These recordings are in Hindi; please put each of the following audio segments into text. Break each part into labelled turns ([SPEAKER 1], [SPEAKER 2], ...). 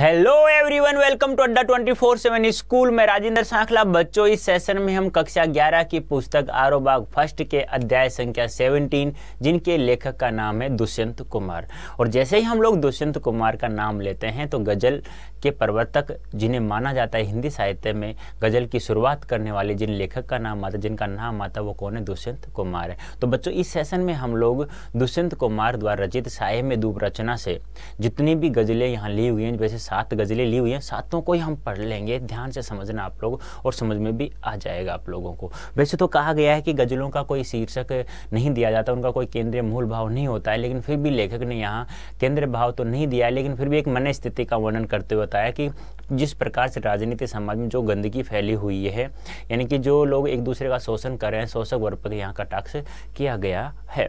[SPEAKER 1] hello everyone welcome to Adda four seven school में राजेंद्र सांखला बच्चों इस सेशन में हम कक्षा ग्यारह की पुस्तक आरोबाग फर्स्ट के अध्याय संख्या सेवनटीन जिनके लेखक का नाम है दुष्यंत कुमार और जैसे ही हम लोग दुष्यंत कुमार का नाम लेते हैं तो गज़ल के प्रवर्तक जिन्हें माना जाता है हिंदी साहित्य में गज़ल की शुरुआत करने वाले जिन लेखक का नाम आता जिनका नाम आता वो कौन है दुष्यंत कुमार है तो बच्चों इस सेशन में हम लोग दुष्यंत कुमार द्वारा रचित साहे में दूप रचना से जितनी भी गज़लें यहाँ ली हुई हैं वैसे सात गज़लें ली हुई हैं सातों को ही हम पढ़ लेंगे ध्यान से समझना आप लोग और समझ में भी आ जाएगा आप लोगों को वैसे तो कहा गया है कि गज़लों का कोई शीर्षक नहीं दिया जाता उनका कोई केंद्रीय मूल भाव नहीं होता है लेकिन फिर भी लेखक ने यहाँ केंद्र भाव तो नहीं दिया है लेकिन फिर भी एक मन स्थिति का वर्णन करते हुए बताया कि जिस प्रकार से राजनीति समाज में जो गंदगी फैली हुई है यानी कि जो लोग एक दूसरे का शोषण कर रहे हैं शोषक वर्ग पर यहाँ कटाक्ष किया गया है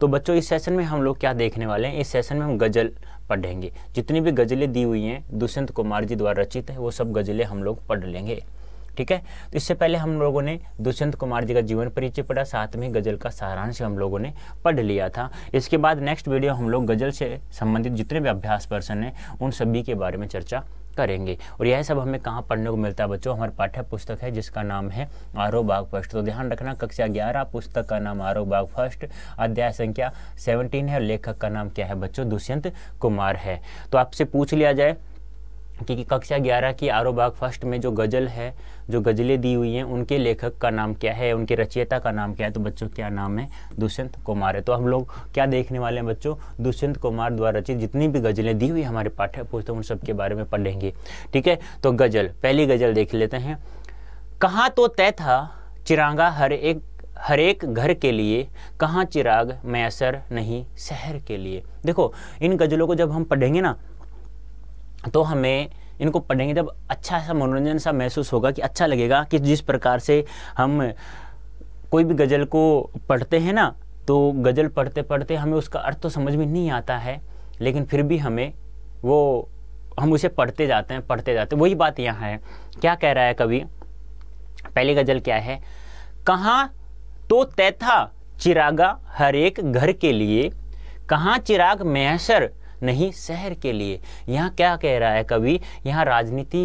[SPEAKER 1] तो बच्चों इस सेशन में हम लोग क्या देखने वाले हैं इस सेशन में हम गज़ल पढ़ेंगे जितनी भी गज़लें दी हुई हैं दुष्यंत कुमार जी द्वारा रचित है वो सब गज़लें हम लोग पढ़ लेंगे ठीक है तो इससे पहले हम लोगों ने दुष्यंत कुमार जी का जीवन परिचय पढ़ा साथ में गज़ल का सारांश हम लोगों ने पढ़ लिया था इसके बाद नेक्स्ट वीडियो हम लोग गज़ल से संबंधित जितने भी अभ्यास पर्सन हैं उन सभी के बारे में चर्चा करेंगे और यह सब हमें कहाँ पढ़ने को मिलता है बच्चों हमारे पाठ्य पुस्तक है जिसका नाम है आरो बाग फर्स्ट तो ध्यान रखना कक्षा ग्यारह पुस्तक का नाम आरो बाग फर्स्ट अध्याय संख्या सेवनटीन है और लेखक का नाम क्या है बच्चों दुष्यंत कुमार है तो आपसे पूछ लिया जाए क्योंकि कक्षा ग्यारह की आरोबाग फर्स्ट में जो गज़ल है जो गज़लें दी हुई हैं उनके लेखक का नाम क्या है उनके रचयिता का नाम क्या है तो बच्चों क्या नाम है दुष्यंत कुमार है तो हम लोग क्या देखने वाले हैं बच्चों दुष्यंत कुमार द्वारा रचित जितनी भी गज़लें दी हुई हमारे पाठ्य पुस्तक उन सबके बारे में पढ़ेंगे ठीक है तो गज़ल पहली गज़ल देख लेते हैं कहाँ तो तय था चिरांगा हर एक हर एक घर के लिए कहाँ चिराग मैसर नहीं शहर के लिए देखो इन गज़लों को जब हम पढ़ेंगे ना तो हमें इनको पढ़ेंगे जब अच्छा सा मनोरंजन सा महसूस होगा कि अच्छा लगेगा कि जिस प्रकार से हम कोई भी गज़ल को पढ़ते हैं ना तो गज़ल पढ़ते पढ़ते हमें उसका अर्थ तो समझ में नहीं आता है लेकिन फिर भी हमें वो हम उसे पढ़ते जाते हैं पढ़ते जाते वही बात यहाँ है क्या कह रहा है कवि पहली गज़ल क्या है कहाँ तो तैथा चिरागा हर एक घर के लिए कहाँ चिराग मैसर नहीं शहर के लिए यहाँ क्या कह रहा है कवि यहाँ राजनीति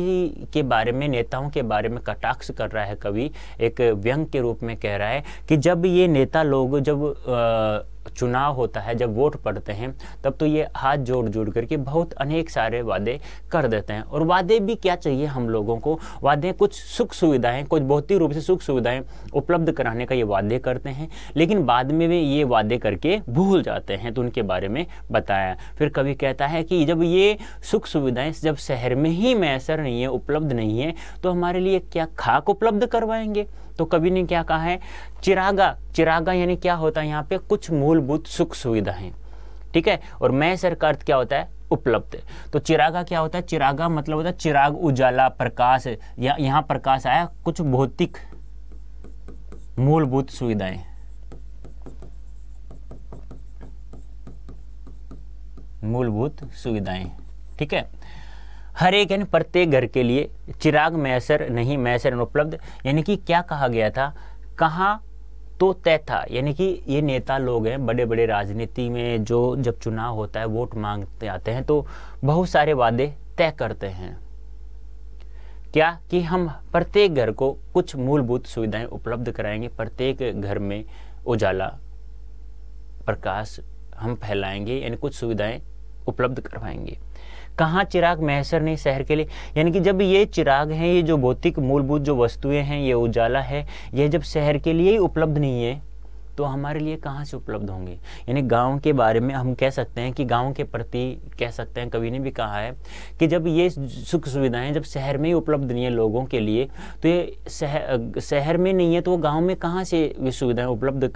[SPEAKER 1] के बारे में नेताओं के बारे में कटाक्ष कर रहा है कवि एक व्यंग के रूप में कह रहा है कि जब ये नेता लोग जब आ, चुनाव होता है जब वोट पड़ते हैं तब तो ये हाथ जोड़ जोड़ करके बहुत अनेक सारे वादे कर देते हैं और वादे भी क्या चाहिए हम लोगों को वादे कुछ सुख सुविधाएं कुछ भौतिक रूप से सुख सुविधाएं उपलब्ध कराने का ये वादे करते हैं लेकिन बाद में वे ये वादे करके भूल जाते हैं तो उनके बारे में बताया फिर कभी कहता है कि जब ये सुख सुविधाएं जब शहर में ही मैसर नहीं है उपलब्ध नहीं है तो हमारे लिए क्या खाक उपलब्ध करवाएंगे तो कभी ने क्या कहा है चिरागा चिरागा यानी क्या होता है यहाँ पे कुछ मूलभूत सुख सुविधाएं ठीक है और मैं अर्थ क्या होता है उपलब्ध तो चिरागा क्या होता है चिरागा मतलब होता है चिराग उजाला प्रकाश या यहाँ प्रकाश आया कुछ भौतिक मूलभूत सुविधाएं मूलभूत सुविधाएं ठीक है हर एक यानी प्रत्येक घर के लिए चिराग मैसर नहीं मैसर उपलब्ध यानी कि क्या कहा गया था कहाँ तो तय था यानी कि ये नेता लोग हैं बड़े बड़े राजनीति में जो जब चुनाव होता है वोट मांगते आते हैं तो बहुत सारे वादे तय करते हैं क्या कि हम प्रत्येक घर को कुछ मूलभूत सुविधाएं उपलब्ध कराएंगे प्रत्येक घर में उजाला प्रकाश हम फैलाएंगे यानी कुछ सुविधाएं उपलब्ध करवाएंगे कहाँ चिराग मैसर नहीं शहर के लिए यानी कि जब ये चिराग हैं ये जो भौतिक मूलभूत जो वस्तुएं हैं ये उजाला है ये जब शहर के लिए ही उपलब्ध नहीं है तो हमारे लिए कहाँ से उपलब्ध होंगे यानी गांव के बारे में हम कह सकते हैं कि गांव के प्रति कह सकते हैं कवि ने भी कहा है कि जब ये सुख सुविधाएं जब शहर में ही उपलब्ध नहीं है लोगों के लिए तो ये शहर शहर में नहीं है तो वो गाँव में कहाँ से ये सुविधाएँ उपलब्ध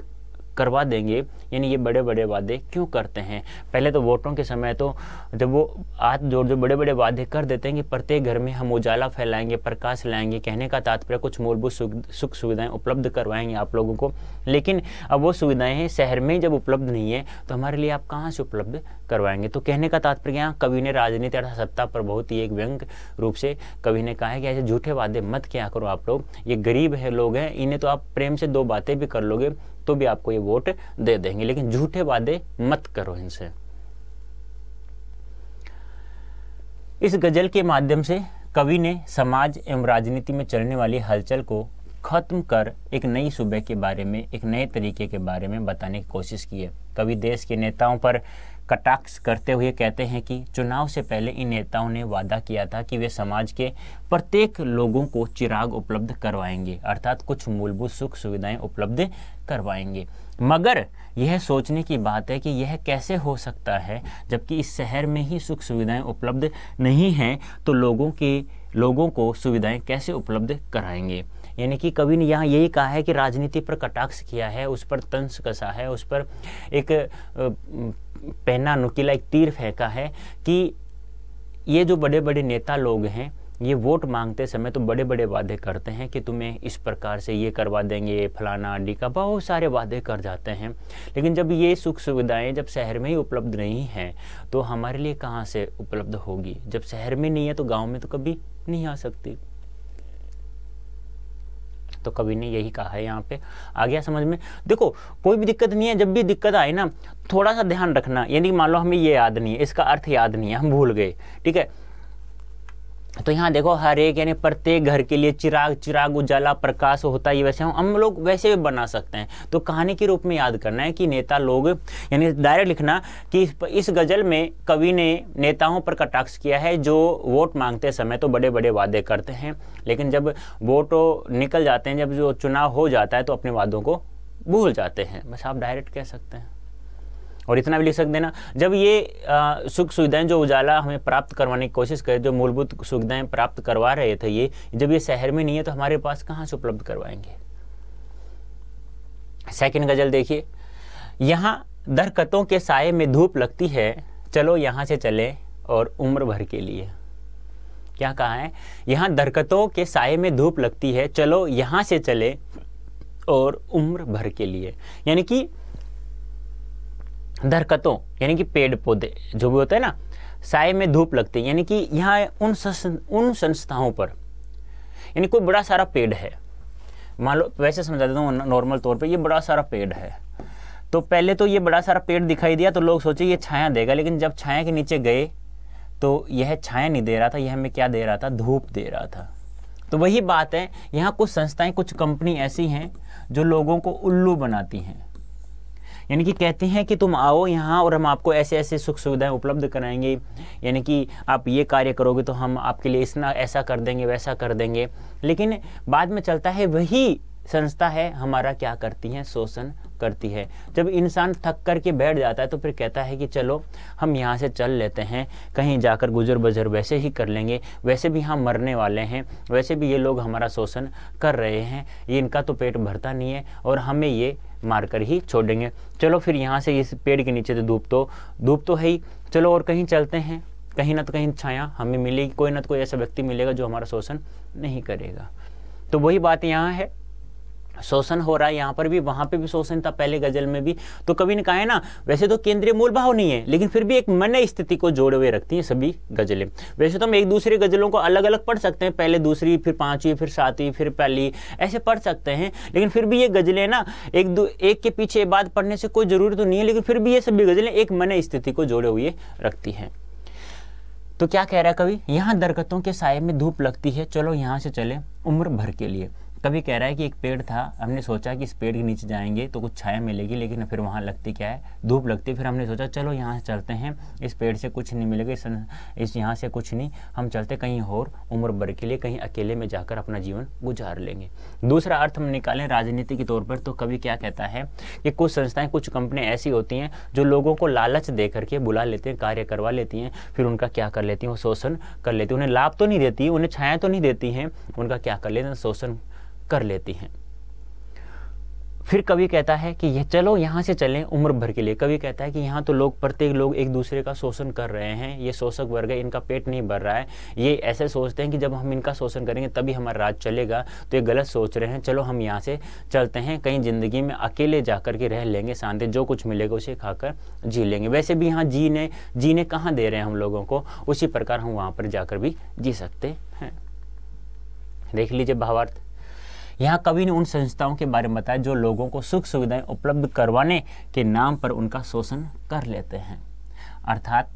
[SPEAKER 1] करवा देंगे यानी ये बड़े बड़े वादे क्यों करते हैं पहले तो वोटों के समय तो जब वो हाथ जोड़ जो बड़े बड़े वादे कर देते हैं कि प्रत्येक घर में हम उजाला फैलाएंगे प्रकाश लाएंगे कहने का तात्पर्य कुछ मूलभूत सुख सुविधाएं उपलब्ध करवाएंगे आप लोगों को लेकिन अब वो सुविधाएं शहर में जब उपलब्ध नहीं है तो हमारे लिए आप कहाँ से उपलब्ध करवाएंगे तो कहने का तात्पर्य यहाँ कवि ने राजनीति अर्थात सत्ता पर बहुत ही एक व्यंग रूप से कवि ने कहा है कि ऐसे झूठे वादे मत क्या करो आप लोग ये गरीब है लोग हैं इन्हें तो आप प्रेम से दो बातें भी कर लोगे तो भी आपको ये वोट दे देंगे लेकिन झूठे वादे मत करो इनसे इस गजल के माध्यम से कवि ने समाज एवं राजनीति में चलने वाली हलचल को खत्म कर एक नई सुबह के बारे में एक नए तरीके के बारे में बताने की कोशिश की है कवि देश के नेताओं पर कटाक्ष करते हुए कहते हैं कि चुनाव से पहले इन नेताओं ने वादा किया था कि वे समाज के प्रत्येक लोगों को चिराग उपलब्ध करवाएंगे अर्थात कुछ मूलभूत सुख सुविधाएं उपलब्ध करवाएंगे मगर यह सोचने की बात है कि यह कैसे हो सकता है जबकि इस शहर में ही सुख सुविधाएं उपलब्ध नहीं हैं तो लोगों के लोगों को सुविधाएं कैसे उपलब्ध कराएंगे यानी कि कवि ने यहाँ यही कहा है कि राजनीति पर कटाक्ष किया है उस पर तंस कसा है उस पर एक पहना नुकीला एक तीर फेंका है कि ये जो बड़े बड़े नेता लोग हैं ये वोट मांगते समय तो बड़े बड़े वादे करते हैं कि तुम्हें इस प्रकार से ये करवा देंगे फलाना का बहुत सारे वादे कर जाते हैं लेकिन जब ये सुख सुविधाएं जब शहर में ही उपलब्ध नहीं हैं तो हमारे लिए कहाँ से उपलब्ध होगी जब शहर में नहीं है तो गाँव में तो कभी नहीं आ सकती तो कवि ने यही कहा है यहाँ पे आ गया समझ में देखो कोई भी दिक्कत नहीं है जब भी दिक्कत आए ना थोड़ा सा ध्यान रखना यानी मान लो हमें ये याद नहीं है इसका अर्थ याद नहीं है हम भूल गए ठीक है तो यहाँ देखो हर एक यानी प्रत्येक घर के लिए चिराग चिराग उजाला प्रकाश होता है वैसे हम लोग वैसे भी बना सकते हैं तो कहानी के रूप में याद करना है कि नेता लोग यानी डायरेक्ट लिखना कि इस गज़ल में कवि ने नेताओं पर कटाक्ष किया है जो वोट मांगते समय तो बड़े बड़े वादे करते हैं लेकिन जब वोट निकल जाते हैं जब जो चुनाव हो जाता है तो अपने वादों को भूल जाते हैं बस आप डायरेक्ट कह सकते हैं और इतना भी लिख सकते हैं ना जब ये सुख सुविधाएं जो उजाला हमें प्राप्त करवाने की कोशिश करे जो मूलभूत सुविधाएं प्राप्त करवा रहे थे ये जब ये शहर में नहीं है तो हमारे पास कहाँ से उपलब्ध करवाएंगे सेकंड गजल देखिए यहाँ दरकतों के साय में धूप लगती है चलो यहाँ से चले और उम्र भर के लिए क्या कहा है यहाँ दरकतों के साय में धूप लगती है चलो यहाँ से चले और उम्र भर के लिए यानी कि दरकतों यानी कि पेड़ पौधे जो भी होते हैं ना साय में धूप लगती है यानी कि यहाँ उन उन संस्थाओं पर यानी कोई बड़ा सारा पेड़ है मान लो वैसे समझा देता हूँ नॉर्मल तौर पे ये बड़ा सारा पेड़ है तो पहले तो ये बड़ा सारा पेड़ दिखाई दिया तो लोग सोचे ये छाया देगा लेकिन जब छाया के नीचे गए तो यह छाया नहीं दे रहा था यह हमें क्या दे रहा था धूप दे रहा था तो वही बात है यहाँ कुछ संस्थाएं कुछ कंपनी ऐसी हैं जो लोगों को उल्लू बनाती हैं यानी कि कहते हैं कि तुम आओ यहाँ और हम आपको ऐसे ऐसे सुख सुविधाएं उपलब्ध कराएंगे यानी कि आप ये कार्य करोगे तो हम आपके लिए इतना ऐसा कर देंगे वैसा कर देंगे लेकिन बाद में चलता है वही संस्था है हमारा क्या करती है शोषण करती है जब इंसान थक करके बैठ जाता है तो फिर कहता है कि चलो हम यहाँ से चल लेते हैं कहीं जाकर गुजर बजर वैसे ही कर लेंगे वैसे भी हम मरने वाले हैं वैसे भी ये लोग हमारा शोषण कर रहे हैं ये इनका तो पेट भरता नहीं है और हमें ये मारकर ही छोड़ देंगे चलो फिर यहाँ से इस पेड़ के नीचे तो धूप तो धूप तो है ही चलो और कहीं चलते हैं कहीं ना तो कहीं छाया हमें मिलेगी कोई ना तो कोई ऐसा व्यक्ति मिलेगा जो हमारा शोषण नहीं करेगा तो वही बात यहाँ है शोषण हो रहा है यहाँ पर भी वहाँ पे भी शोषण था पहले गजल में भी तो कभी ने कहा है ना वैसे तो केंद्रीय मूल भाव नहीं है लेकिन फिर भी एक मन स्थिति को जोड़े हुए रखती हैं सभी गजलें वैसे तो हम एक दूसरे गजलों को अलग अलग पढ़ सकते हैं पहले दूसरी फिर पांचवी फिर सातवीं फिर पहली ऐसे पढ़ सकते हैं लेकिन फिर भी ये गजलें ना एक दो एक के पीछे बात पढ़ने से कोई ज़रूरत तो नहीं है लेकिन फिर भी ये सभी गजलें एक मन स्थिति को जोड़े हुए रखती हैं तो क्या कह रहा है कवि यहाँ दरकतों के साय में धूप लगती है चलो यहाँ से चले उम्र भर के लिए कभी कह रहा है कि एक पेड़ था हमने सोचा कि इस पेड़ के नीचे जाएंगे तो कुछ छाया मिलेगी लेकिन फिर वहाँ लगती क्या है धूप लगती फिर हमने सोचा चलो यहाँ चलते हैं इस पेड़ से कुछ नहीं मिलेगा इस, इस यहाँ से कुछ नहीं हम चलते कहीं और उम्र भर के लिए कहीं अकेले में जाकर अपना जीवन गुजार लेंगे दूसरा अर्थ हम निकालें राजनीति के तौर पर तो कभी क्या कहता है कि कुछ संस्थाएँ कुछ कंपनियाँ ऐसी होती हैं जो लोगों को लालच दे करके बुला लेते हैं कार्य करवा लेती हैं फिर उनका क्या कर लेती हैं वो शोषण कर लेती हैं उन्हें लाभ तो नहीं देती उन्हें छाया तो नहीं देती हैं उनका क्या कर लेते हैं शोषण कर लेती हैं फिर कवि कहता है कि यह चलो यहाँ से चलें उम्र भर के लिए कवि कहता है कि यहाँ तो लोग प्रत्येक लोग एक दूसरे का शोषण कर रहे हैं ये शोषक वर्ग है इनका पेट नहीं भर रहा है ये ऐसे सोचते हैं कि जब हम इनका शोषण करेंगे तभी हमारा राज चलेगा तो ये गलत सोच रहे हैं चलो हम यहाँ से चलते हैं कहीं ज़िंदगी में अकेले जा कर के रह लेंगे शांति जो कुछ मिलेगा उसे खाकर जी लेंगे वैसे भी यहाँ जीने जीने कहाँ दे रहे हैं हम लोगों को उसी प्रकार हम वहाँ पर जाकर भी जी सकते हैं देख लीजिए भावार्थ यहाँ कवि ने उन संस्थाओं के बारे में बताया जो लोगों को सुख सुविधाएं उपलब्ध करवाने के नाम पर उनका शोषण कर लेते हैं अर्थात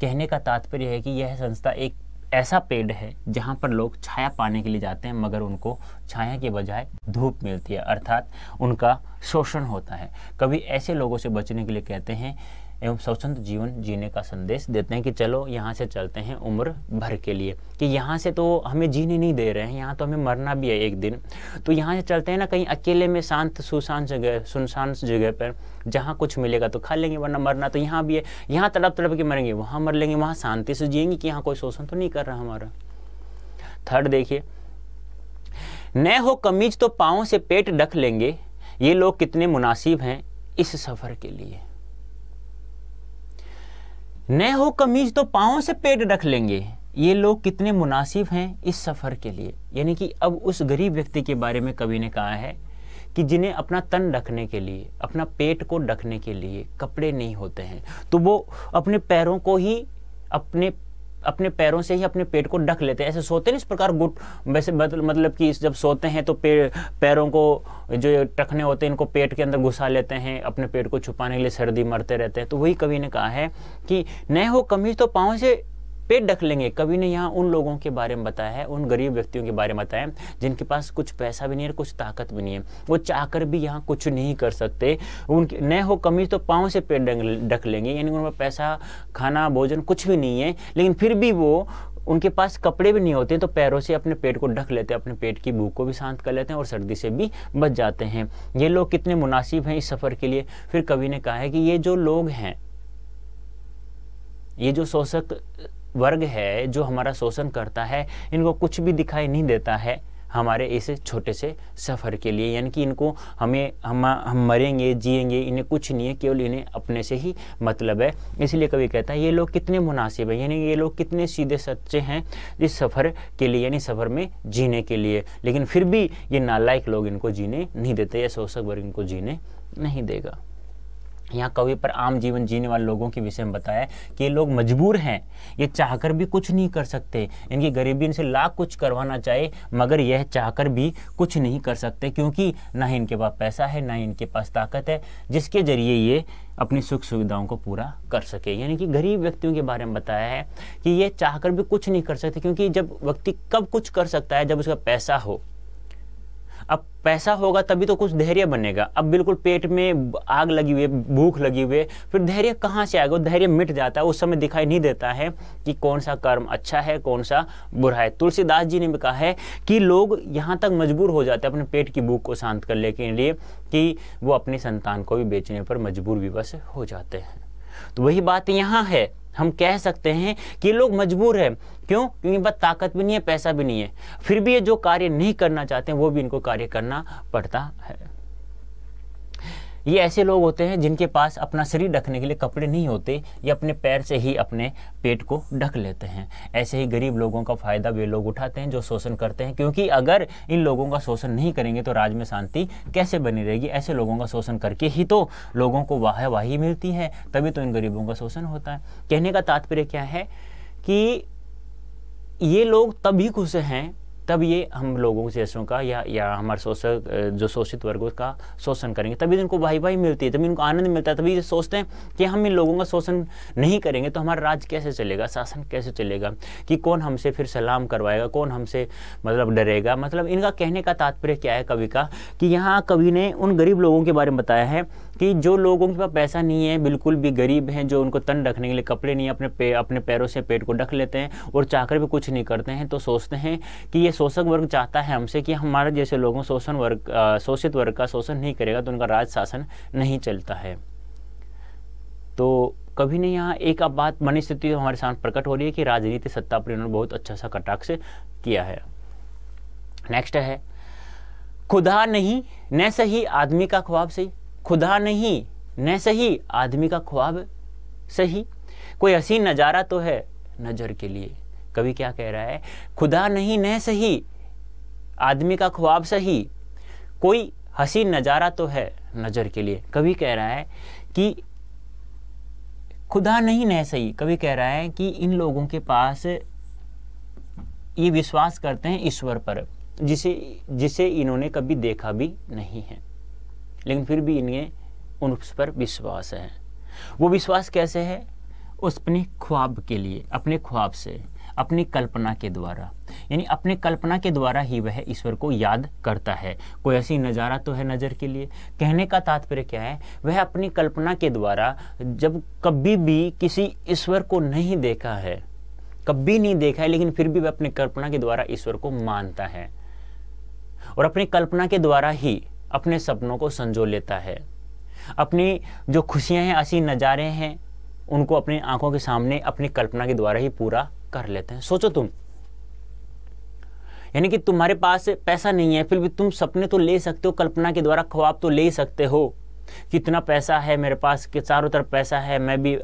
[SPEAKER 1] कहने का तात्पर्य है कि यह संस्था एक ऐसा पेड़ है जहाँ पर लोग छाया पाने के लिए जाते हैं मगर उनको छाया के बजाय धूप मिलती है अर्थात उनका शोषण होता है कभी ऐसे लोगों से बचने के लिए कहते हैं एवं स्वतंत्र जीवन जीने का संदेश देते हैं कि चलो यहाँ से चलते हैं उम्र भर के लिए कि यहाँ से तो हमें जीने नहीं दे रहे हैं यहाँ तो हमें मरना भी है एक दिन तो यहाँ से चलते हैं ना कहीं अकेले में शांत सुशांत जगह सुनसान जगह पर जहाँ कुछ मिलेगा तो खा लेंगे वरना मरना तो यहाँ भी है यहाँ तड़प तड़प के मरेंगे वहाँ मर लेंगे वहाँ शांति से जियेंगे कि यहाँ कोई शोषण तो नहीं कर रहा हमारा थर्ड देखिए न हो कमीज तो पाँव से पेट ढक लेंगे ये लोग कितने मुनासिब हैं इस सफ़र के लिए न हो कमीज तो पाओ से पेट रख लेंगे ये लोग कितने मुनासिब हैं इस सफ़र के लिए यानी कि अब उस गरीब व्यक्ति के बारे में कवि ने कहा है कि जिन्हें अपना तन रखने के लिए अपना पेट को ढकने के लिए कपड़े नहीं होते हैं तो वो अपने पैरों को ही अपने अपने पैरों से ही अपने पेट को ढक लेते हैं ऐसे सोते नहीं इस प्रकार गुट वैसे मतलब कि जब सोते हैं तो पे, पैरों को जो टखने होते हैं इनको पेट के अंदर घुसा लेते हैं अपने पेट को छुपाने के लिए सर्दी मरते रहते हैं तो वही कवि ने कहा है कि न हो कमीज तो पाँव से पेट डक लेंगे कभी ने यहाँ उन लोगों के बारे में बताया है उन गरीब व्यक्तियों के बारे में बताया है जिनके पास कुछ पैसा भी नहीं है कुछ ताकत भी नहीं है वो चाहकर भी यहाँ कुछ नहीं कर सकते उनके न हो कमी तो पाँव से पेट डक लेंगे यानी उनके पास पैसा खाना भोजन कुछ भी नहीं है लेकिन फिर भी वो उनके पास कपड़े भी नहीं होते तो पैरों से अपने पेट को ढक लेते हैं अपने पेट की भूख को भी शांत कर लेते हैं और सर्दी से भी बच जाते हैं ये लोग कितने मुनासिब हैं इस सफ़र के लिए फिर कवि ने कहा है कि ये जो लोग हैं ये जो शोषक वर्ग है जो हमारा शोषण करता है इनको कुछ भी दिखाई नहीं देता है हमारे इस छोटे से सफ़र के लिए यानी कि इनको हमें हम हम मरेंगे जिएंगे इन्हें कुछ नहीं है केवल इन्हें अपने से ही मतलब है इसलिए कभी कहता है ये लोग कितने मुनासिब हैं यानी ये लोग कितने सीधे सच्चे हैं इस सफ़र के लिए यानी सफ़र में जीने के लिए लेकिन फिर भी ये नालायक लोग इनको जीने नहीं देते या शोषक वर्ग इनको जीने नहीं देगा यहाँ कवि पर आम जीवन जीने वाले लोगों के विषय में बताया कि ये लोग मजबूर हैं ये चाहकर भी कुछ नहीं कर सकते इनकी गरीबी इनसे लाख कुछ करवाना चाहिए मगर यह चाहकर भी कुछ नहीं कर सकते क्योंकि ना ही इनके पास पैसा है ना ही इनके पास ताकत है जिसके ज़रिए ये अपनी सुख सुविधाओं को पूरा कर सके यानी कि गरीब व्यक्तियों के बारे में बताया है कि ये चाह भी कुछ नहीं कर सकते क्योंकि जब व्यक्ति कब कुछ कर सकता है जब उसका पैसा हो अब पैसा होगा तभी तो कुछ धैर्य बनेगा अब बिल्कुल पेट में आग लगी हुई है भूख लगी हुई है फिर धैर्य कहाँ से आएगा धैर्य मिट जाता है उस समय दिखाई नहीं देता है कि कौन सा कर्म अच्छा है कौन सा बुरा है तुलसीदास जी ने भी कहा है कि लोग यहाँ तक मजबूर हो जाते हैं अपने पेट की भूख को शांत करने के लिए कि वो अपने संतान को भी बेचने पर मजबूर विवश हो जाते हैं तो वही बात यहाँ है हम कह सकते हैं कि लोग मजबूर हैं क्यों क्योंकि बस ताकत भी नहीं है पैसा भी नहीं है फिर भी ये जो कार्य नहीं करना चाहते वो भी इनको कार्य करना पड़ता है ये ऐसे लोग होते हैं जिनके पास अपना शरीर ढकने के लिए कपड़े नहीं होते ये अपने पैर से ही अपने पेट को ढक लेते हैं ऐसे ही गरीब लोगों का फ़ायदा वे लोग उठाते हैं जो शोषण करते हैं क्योंकि अगर इन लोगों का शोषण नहीं करेंगे तो राज्य में शांति कैसे बनी रहेगी ऐसे लोगों का शोषण करके ही तो लोगों को वाहवाही मिलती है तभी तो इन गरीबों का शोषण होता है कहने का तात्पर्य क्या है कि ये लोग तभी खुश हैं तब ये हम लोगों से ऐसों का या या हमारे शोषक जो शोषित वर्गों का शोषण करेंगे तभी इनको भाई भाई मिलती है तभी इनको आनंद मिलता है तभी ये सोचते हैं कि हम इन लोगों का शोषण नहीं करेंगे तो हमारा राज्य कैसे चलेगा शासन कैसे चलेगा कि कौन हमसे फिर सलाम करवाएगा कौन हमसे मतलब डरेगा मतलब इनका कहने का तात्पर्य क्या है कवि का कि यहाँ कवि ने उन गरीब लोगों के बारे में बताया है कि जो लोगों के पास पैसा नहीं है बिल्कुल भी गरीब हैं जो उनको तन रखने के लिए कपड़े नहीं है अपने पे, अपने पैरों से पेट को ढक लेते हैं और चाकर भी कुछ नहीं करते हैं तो सोचते हैं कि ये शोषक वर्ग चाहता है हमसे कि हमारे जैसे लोगों शोषण वर्ग शोषित वर्ग का शोषण नहीं करेगा तो उनका राज शासन नहीं चलता है तो कभी नहीं यहाँ एक अब बात मनी स्थिति हमारे सामने प्रकट हो रही है कि राजनीति सत्ता पर इन्होंने बहुत अच्छा सा कटाक्ष किया है नेक्स्ट है खुदा नहीं न सही आदमी का ख्वाब सही खुदा नहीं न सही आदमी का ख्वाब सही कोई हसीन नज़ारा तो है नज़र के लिए कवि क्या कह रहा है खुदा नहीं न सही आदमी का ख्वाब सही कोई हसीन नज़ारा तो है नज़र के लिए कवि कह रहा है कि खुदा नहीं न सही कवि कह रहा है कि इन लोगों के पास ये विश्वास करते हैं ईश्वर पर जिसे जिसे इन्होंने कभी देखा भी नहीं है लेकिन फिर भी इन्हें उन उस पर विश्वास है वो विश्वास कैसे है उस अपने ख्वाब के लिए अपने ख्वाब से अपनी कल्पना के द्वारा यानी अपने कल्पना के द्वारा ही वह ईश्वर को याद करता है कोई ऐसी नज़ारा तो है नज़र के लिए कहने का तात्पर्य क्या है वह अपनी कल्पना के द्वारा जब कभी भी किसी ईश्वर को नहीं देखा है कभी नहीं देखा है लेकिन फिर भी वह अपनी कल्पना के द्वारा ईश्वर को मानता है और अपनी कल्पना के द्वारा ही अपने सपनों को संजो लेता है अपनी जो खुशियां हैं ऐसी नज़ारे हैं उनको अपनी आंखों के सामने अपनी कल्पना के द्वारा ही पूरा कर लेते हैं सोचो तुम यानी कि तुम्हारे पास पैसा नहीं है फिर भी तुम सपने तो ले सकते हो कल्पना के द्वारा ख्वाब तो ले सकते हो कितना पैसा है मेरे पास के चारों तरफ पैसा है मैं भी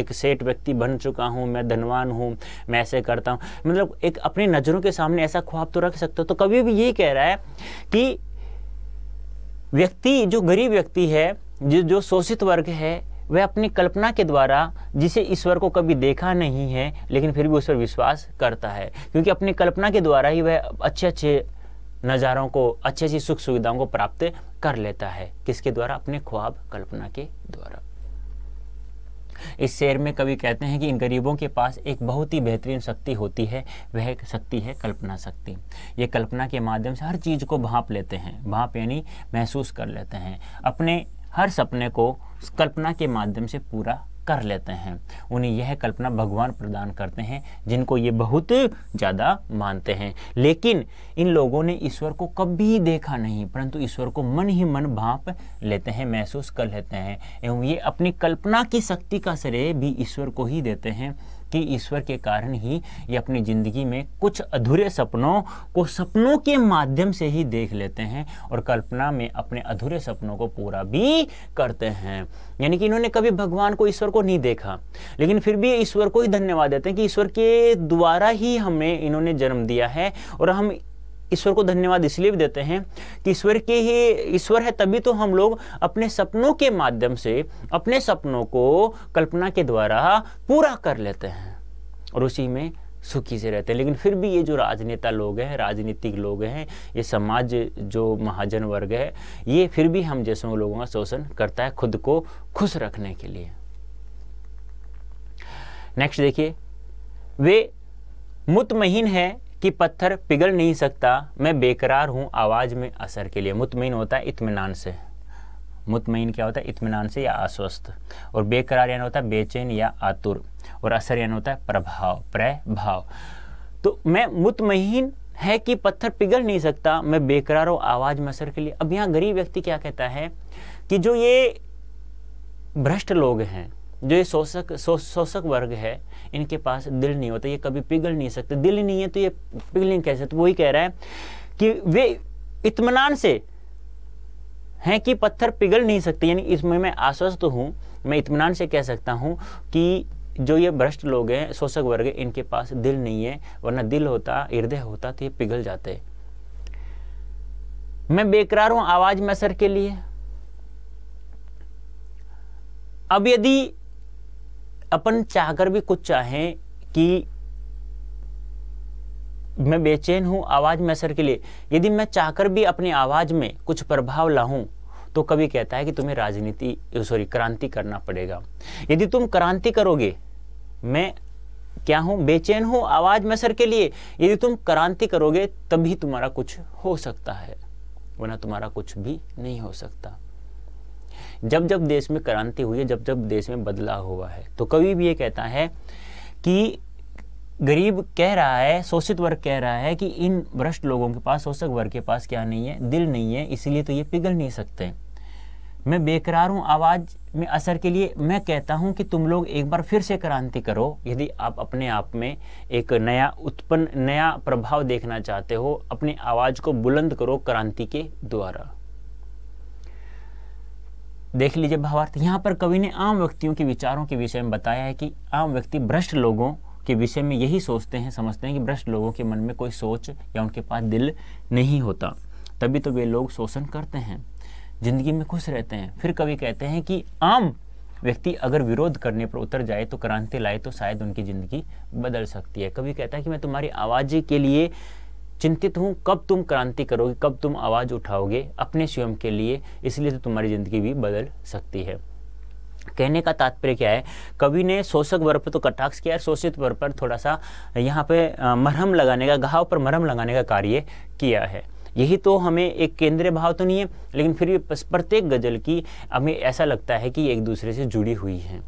[SPEAKER 1] एक सेठ व्यक्ति बन चुका हूँ मैं धनवान हूँ मैं ऐसे करता हूँ मतलब एक अपनी नज़रों के सामने ऐसा ख्वाब तो रख सकते हो तो कभी भी यही कह रहा है कि व्यक्ति जो गरीब व्यक्ति है जो जो शोषित वर्ग है वह अपनी कल्पना के द्वारा जिसे ईश्वर को कभी देखा नहीं है लेकिन फिर भी उस पर विश्वास करता है क्योंकि अपनी कल्पना के द्वारा ही वह अच्छे अच्छे नज़ारों को अच्छी अच्छी सुख सुविधाओं को प्राप्त कर लेता है किसके द्वारा अपने ख्वाब कल्पना के द्वारा इस शेर में कवि कहते हैं कि इन गरीबों के पास एक बहुत ही बेहतरीन शक्ति होती है वह शक्ति है कल्पना शक्ति ये कल्पना के माध्यम से हर चीज़ को भाप लेते हैं भाप यानी महसूस कर लेते हैं अपने हर सपने को कल्पना के माध्यम से पूरा कर लेते हैं उन्हें यह कल्पना भगवान प्रदान करते हैं जिनको ये बहुत ज़्यादा मानते हैं लेकिन इन लोगों ने ईश्वर को कभी देखा नहीं परंतु ईश्वर को मन ही मन भाप लेते हैं महसूस कर लेते हैं एवं ये अपनी कल्पना की शक्ति का श्रेय भी ईश्वर को ही देते हैं कि ईश्वर के कारण ही ये अपनी ज़िंदगी में कुछ अधूरे सपनों को सपनों के माध्यम से ही देख लेते हैं और कल्पना में अपने अधूरे सपनों को पूरा भी करते हैं यानी कि इन्होंने कभी भगवान को ईश्वर को नहीं देखा लेकिन फिर भी ईश्वर को ही धन्यवाद देते हैं कि ईश्वर के द्वारा ही हमें इन्होंने जन्म दिया है और हम ईश्वर को धन्यवाद इसलिए भी देते हैं कि ईश्वर के ही ईश्वर है तभी तो हम लोग अपने सपनों के माध्यम से अपने सपनों को कल्पना के द्वारा पूरा कर लेते हैं और उसी में सुखी से रहते हैं लेकिन फिर भी ये जो राजनेता लोग हैं राजनीतिक लोग हैं ये समाज जो महाजन वर्ग है ये फिर भी हम जैसे लोगों का शोषण करता है खुद को खुश रखने के लिए नेक्स्ट देखिए वे मुतमहीन है कि पत्थर पिघल नहीं सकता मैं बेकरार हूँ आवाज़ में असर के लिए मुतमिन होता है इतमान से मुतमिन क्या होता है इतमान से या आश्वस्त और बेकरार यानी होता है बेचैन या आतुर और असर यानी होता है प्रभाव प्रभाव तो मैं मुतमिन है कि पत्थर पिघल नहीं सकता मैं बेकरार हूँ आवाज़ में असर के लिए अब यहाँ गरीब व्यक्ति क्या कहता है कि जो ये भ्रष्ट लोग हैं जो ये शोषक शोषक वर्ग है इनके पास दिल नहीं होता ये कभी पिघल नहीं सकते दिल नहीं है तो ये पिघल नहीं कह सकते तो वही कह रहा है कि वे इतमान से हैं कि पत्थर पिघल नहीं सकते यानी इसमें मैं आश्वस्त हूँ मैं इतमान से कह सकता हूँ कि जो ये भ्रष्ट लोग हैं शोषक वर्ग है इनके पास दिल नहीं है वरना दिल होता हृदय होता तो ये पिघल जाते मैं बेकरार हूँ आवाज़ में असर के लिए अब यदि अपन चाहकर भी कुछ चाहें कि मैं बेचैन हूँ आवाज़ में असर के लिए यदि मैं चाहकर भी अपनी आवाज़ में कुछ प्रभाव लाऊं तो कभी कहता है कि तुम्हें राजनीति सॉरी क्रांति करना पड़ेगा यदि तुम क्रांति करोगे मैं क्या हूँ बेचैन हूँ आवाज़ में असर के लिए यदि तुम क्रांति करोगे तभी तुम्हारा कुछ हो सकता है वरना तुम्हारा कुछ भी नहीं हो सकता जब जब देश में क्रांति हुई है जब जब देश में बदलाव हुआ है तो कवि भी ये कहता है कि गरीब कह रहा है शोषित वर्ग कह रहा है कि इन भ्रष्ट लोगों के पास शोषक वर्ग के पास क्या नहीं है दिल नहीं है इसलिए तो ये पिघल नहीं सकते मैं बेकरार हूँ आवाज़ में असर के लिए मैं कहता हूँ कि तुम लोग एक बार फिर से क्रांति करो यदि आप अपने आप में एक नया उत्पन्न नया प्रभाव देखना चाहते हो अपनी आवाज़ को बुलंद करो क्रांति के द्वारा देख लीजिए भावार्थ यहाँ पर कवि ने आम व्यक्तियों के विचारों के विषय में बताया है कि आम व्यक्ति भ्रष्ट लोगों के विषय में यही सोचते हैं समझते हैं कि भ्रष्ट लोगों के मन में कोई सोच या उनके पास दिल नहीं होता तभी तो वे लोग शोषण करते हैं ज़िंदगी में खुश रहते हैं फिर कवि कहते हैं कि आम व्यक्ति अगर विरोध करने पर उतर जाए तो क्रांति लाए तो शायद उनकी ज़िंदगी बदल सकती है कवि कहता है कि मैं तुम्हारी आवाज़ के लिए चिंतित हूँ कब तुम क्रांति करोगे कब तुम आवाज़ उठाओगे अपने स्वयं के लिए इसलिए तो तुम्हारी ज़िंदगी भी बदल सकती है कहने का तात्पर्य क्या है कवि ने शोषक वर्ग पर तो कटाक्ष किया शोषित वर्ग पर थोड़ा सा यहाँ पे मरहम लगाने का घाव पर मरहम लगाने का कार्य किया है यही तो हमें एक केंद्रीय भाव तो नहीं है लेकिन फिर भी प्रत्येक गज़ल की हमें ऐसा लगता है कि एक दूसरे से जुड़ी हुई है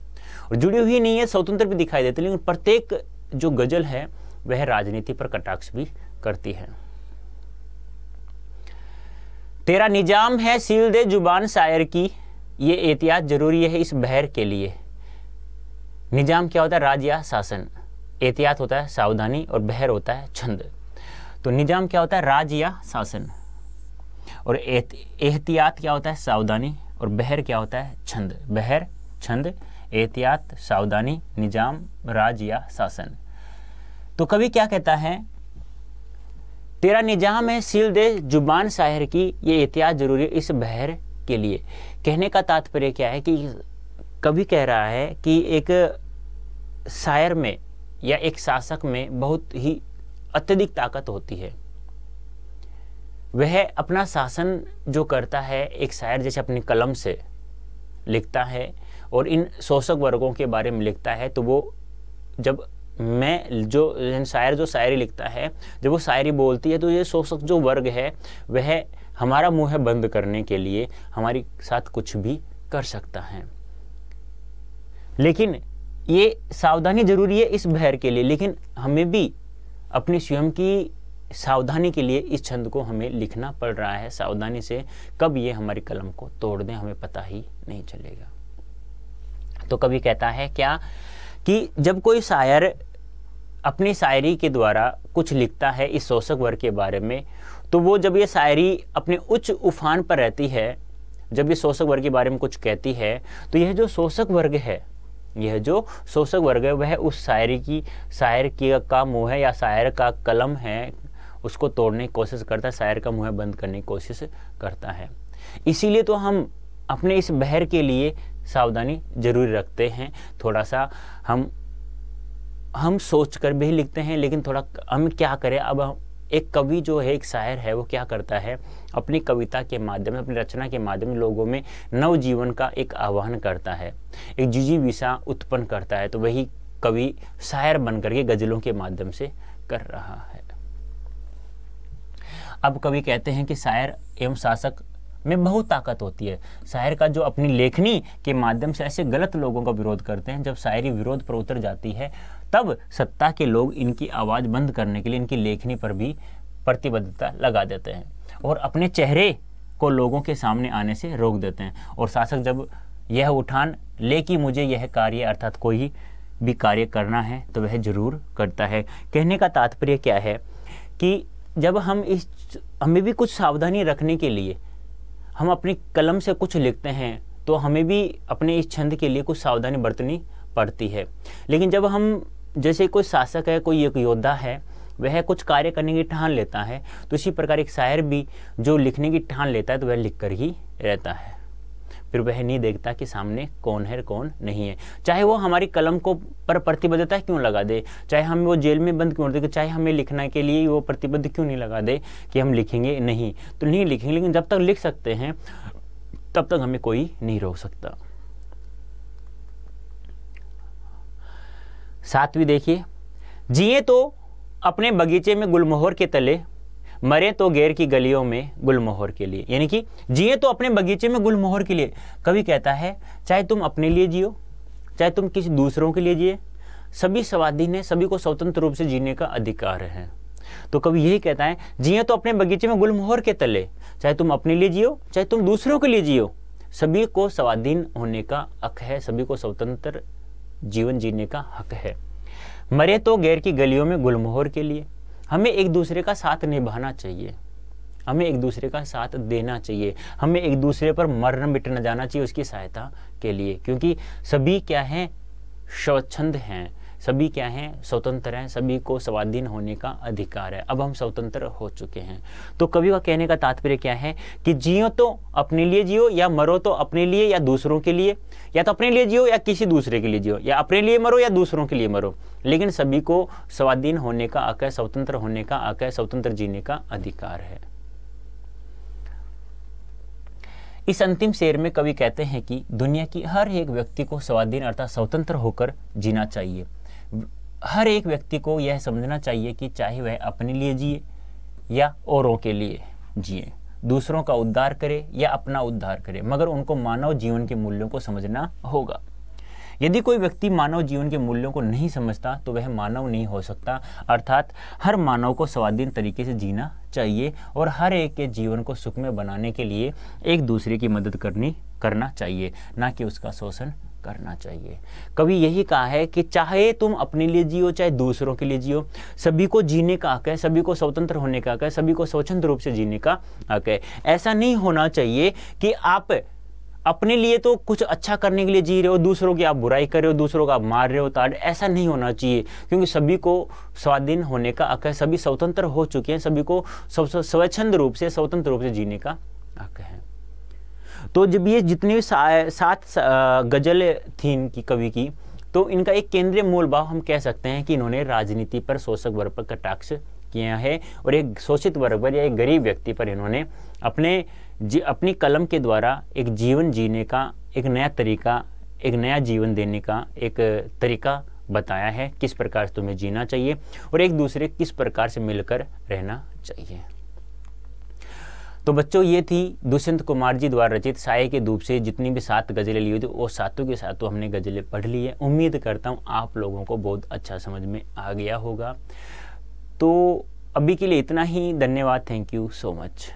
[SPEAKER 1] और जुड़ी हुई नहीं है स्वतंत्र भी दिखाई देती लेकिन प्रत्येक जो गज़ल है वह राजनीति पर कटाक्ष भी करती है तेरा निजाम है सील दे जुबान शायर की ये एहतियात ज़रूरी है इस बहर के लिए निजाम क्या होता है राज या शासन एहतियात होता है सावधानी और बहर होता है छंद तो निजाम क्या होता है राज या शासन और एहतियात क्या होता है सावधानी और बहर क्या होता है छंद बहर छंद एहतियात सावधानी निजाम राज या शासन तो कभी क्या कहता है तेरा निजाम है सील दे जुबान शाहिर की ये एहतियात जरूरी है इस बहर के लिए कहने का तात्पर्य क्या है कि कभी कह रहा है कि एक शायर में या एक शासक में बहुत ही अत्यधिक ताकत होती है वह अपना शासन जो करता है एक शायर जैसे अपनी कलम से लिखता है और इन शोषक वर्गों के बारे में लिखता है तो वो जब मैं जो शायर जो शायरी लिखता है जब वो शायरी बोलती है तो ये शोषक जो वर्ग है वह हमारा मुँह बंद करने के लिए हमारे साथ कुछ भी कर सकता है लेकिन ये सावधानी जरूरी है इस बहर के लिए लेकिन हमें भी अपने स्वयं की सावधानी के लिए इस छंद को हमें लिखना पड़ रहा है सावधानी से कब ये हमारी कलम को तोड़ दें हमें पता ही नहीं चलेगा तो कभी कहता है क्या कि जब कोई शायर अपनी शायरी के द्वारा कुछ लिखता है इस शोषक वर्ग के बारे में तो वो जब ये शायरी अपने उच्च उफान पर रहती है जब ये शोषक वर्ग के बारे में कुछ कहती है तो यह जो शोषक वर्ग है यह जो शोषक वर्ग है वह उस शायरी की शायर की का मुँह है या शायर का कलम है उसको तोड़ने की कोशिश करता है शायर का मुँह बंद करने की कोशिश करता है इसीलिए तो हम अपने इस बहर के लिए सावधानी जरूरी रखते हैं थोड़ा सा हम हम सोच कर भी लिखते हैं लेकिन थोड़ा हम क्या करें अब हम एक कवि जो है एक शायर है वो क्या करता है अपनी कविता के माध्यम से अपनी रचना के माध्यम लोगों में नवजीवन का एक आह्वान करता है एक जिजीविषा उत्पन्न करता है तो वही कवि शायर बन करके गज़लों के माध्यम से कर रहा है अब कवि कहते हैं कि शायर एवं शासक में बहुत ताकत होती है शायर का जो अपनी लेखनी के माध्यम से ऐसे गलत लोगों का विरोध करते हैं जब शायरी विरोध पर उतर जाती है तब सत्ता के लोग इनकी आवाज़ बंद करने के लिए इनकी लेखनी पर भी प्रतिबद्धता लगा देते हैं और अपने चेहरे को लोगों के सामने आने से रोक देते हैं और शासक जब यह उठान ले कि मुझे यह कार्य अर्थात कोई भी कार्य करना है तो वह जरूर करता है कहने का तात्पर्य क्या है कि जब हम इस हमें भी कुछ सावधानी रखने के लिए हम अपनी कलम से कुछ लिखते हैं तो हमें भी अपने इस छंद के लिए कुछ सावधानी बरतनी पड़ती है लेकिन जब हम जैसे कोई शासक है कोई एक योद्धा है वह कुछ कार्य करने की ठान लेता है तो इसी प्रकार एक शायर भी जो लिखने की ठान लेता है तो वह लिख कर ही रहता है फिर वह नहीं देखता कि सामने कौन है कौन नहीं है चाहे वो हमारी कलम को पर प्रतिबद्धता क्यों लगा दे चाहे हम वो जेल में बंद क्यों दे चाहे हमें लिखना के लिए वो प्रतिबद्ध क्यों नहीं लगा दे कि हम लिखेंगे नहीं तो नहीं लिखेंगे लेकिन जब तक लिख सकते हैं तब तक हमें कोई नहीं रोक सकता सातवीं देखिए जिए तो अपने बगीचे में गुलमोहर के तले मरे तो गैर की गलियों में गुलमोहर के लिए यानी कि जिए तो अपने बगीचे में गुलमोहर के लिए कवि कहता है चाहे तुम अपने लिए जियो चाहे तुम किसी दूसरों के लिए जिए सभी स्वाधीन है सभी को स्वतंत्र रूप से जीने का अधिकार है तो कवि यही कहता है जिए तो अपने बगीचे में गुलमोहर के तले चाहे तुम अपने लिए जियो चाहे तुम दूसरों के लिए जियो सभी को स्वाधीन होने का हक है सभी को स्वतंत्र जीवन जीने का हक है मरे तो गैर की गलियों में गुलमोहर के लिए हमें एक दूसरे का साथ निभाना चाहिए हमें एक दूसरे का साथ देना चाहिए हमें एक दूसरे पर मरण मिटना जाना चाहिए उसकी सहायता के लिए क्योंकि सभी क्या हैं स्वच्छंद हैं सभी क्या हैं स्वतंत्र हैं सभी को स्वाधीन होने का अधिकार है अब हम स्वतंत्र हो चुके हैं तो कवि का कहने का तात्पर्य क्या है कि जियो तो अपने लिए जियो या मरो तो अपने लिए या दूसरों के लिए या तो अपने लिए जियो या किसी दूसरे के लिए जियो या अपने लिए मरो या दूसरों के लिए मरो लेकिन सभी को स्वाधीन होने का आकर स्वतंत्र होने का आकर स्वतंत्र जीने का अधिकार है इस अंतिम शेर में कवि कहते हैं कि दुनिया की हर एक व्यक्ति को स्वाधीन अर्थात स्वतंत्र होकर जीना चाहिए हर एक व्यक्ति को यह समझना चाहिए कि चाहे वह अपने लिए जिए या औरों के लिए जिए दूसरों का उद्धार करे या अपना उद्धार करे मगर उनको मानव जीवन के मूल्यों को समझना होगा यदि कोई व्यक्ति मानव जीवन के मूल्यों को नहीं समझता तो वह मानव नहीं हो सकता अर्थात हर मानव को स्वाधीन तरीके से जीना चाहिए और हर एक के जीवन को सुखमय बनाने के लिए एक दूसरे की मदद करनी करना चाहिए ना कि उसका शोषण करना चाहिए कवि यही कहा है कि चाहे तुम अपने लिए जियो चाहे दूसरों के लिए जियो सभी को जीने का हक है सभी को स्वतंत्र होने का हक है सभी को स्वच्छंद रूप से जीने का हक है ऐसा नहीं होना चाहिए कि आप अपने लिए तो कुछ अच्छा करने के लिए जी रहे हो दूसरों की आप बुराई कर रहे हो दूसरों का आप मार रहे हो ताड़ ऐसा नहीं होना चाहिए क्योंकि सभी को स्वाधीन होने का हक है सभी स्वतंत्र हो चुके हैं सभी को स्वच्छंद रूप से स्वतंत्र रूप से जीने का हक है तो जब ये जितने भी सात गज़ल थी इनकी कवि की तो इनका एक केंद्रीय मूल भाव हम कह सकते हैं कि इन्होंने राजनीति पर शोषक वर्ग पर कटाक्ष किया है और एक शोषित वर्ग पर या एक गरीब व्यक्ति पर इन्होंने अपने अपनी कलम के द्वारा एक जीवन जीने का एक नया तरीका एक नया जीवन देने का एक तरीका बताया है किस प्रकार से तुम्हें जीना चाहिए और एक दूसरे किस प्रकार से मिलकर रहना चाहिए तो बच्चों ये थी दुष्यंत कुमार जी द्वारा रचित साय के धूप से जितनी भी सात गज़लें ली हुई थी वो सातों के सातों हमने गज़लें पढ़ ली है उम्मीद करता हूँ आप लोगों को बहुत अच्छा समझ में आ गया होगा तो अभी के लिए इतना ही धन्यवाद थैंक यू सो मच